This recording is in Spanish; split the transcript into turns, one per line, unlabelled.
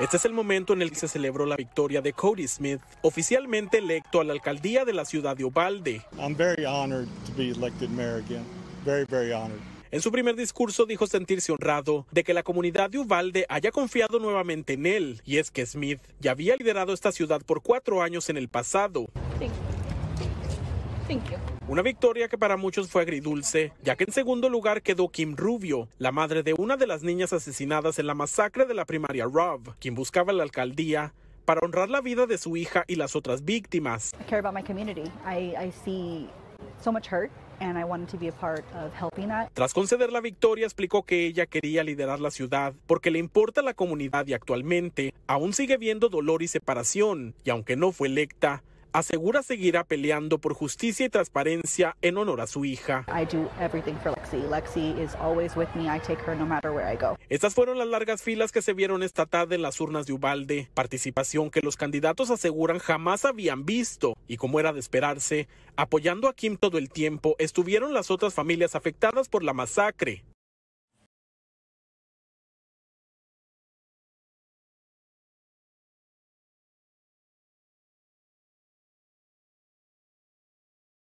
Este es el momento en el que se celebró la victoria de Cody Smith, oficialmente electo a la alcaldía de la ciudad de Ubalde.
I'm very honored to be elected mayor again. Very, very honored.
En su primer discurso dijo sentirse honrado de que la comunidad de Uvalde haya confiado nuevamente en él, y es que Smith ya había liderado esta ciudad por cuatro años en el pasado. Una victoria que para muchos fue agridulce, ya que en segundo lugar quedó Kim Rubio, la madre de una de las niñas asesinadas en la masacre de la primaria Rob, quien buscaba la alcaldía para honrar la vida de su hija y las otras víctimas. Tras conceder la victoria, explicó que ella quería liderar la ciudad porque le importa la comunidad y actualmente aún sigue viendo dolor y separación, y aunque no fue electa, asegura seguirá peleando por justicia y transparencia en honor a su hija. Estas fueron las largas filas que se vieron esta tarde en las urnas de Ubalde, participación que los candidatos aseguran jamás habían visto y como era de esperarse, apoyando a Kim todo el tiempo
estuvieron las otras familias afectadas por la masacre,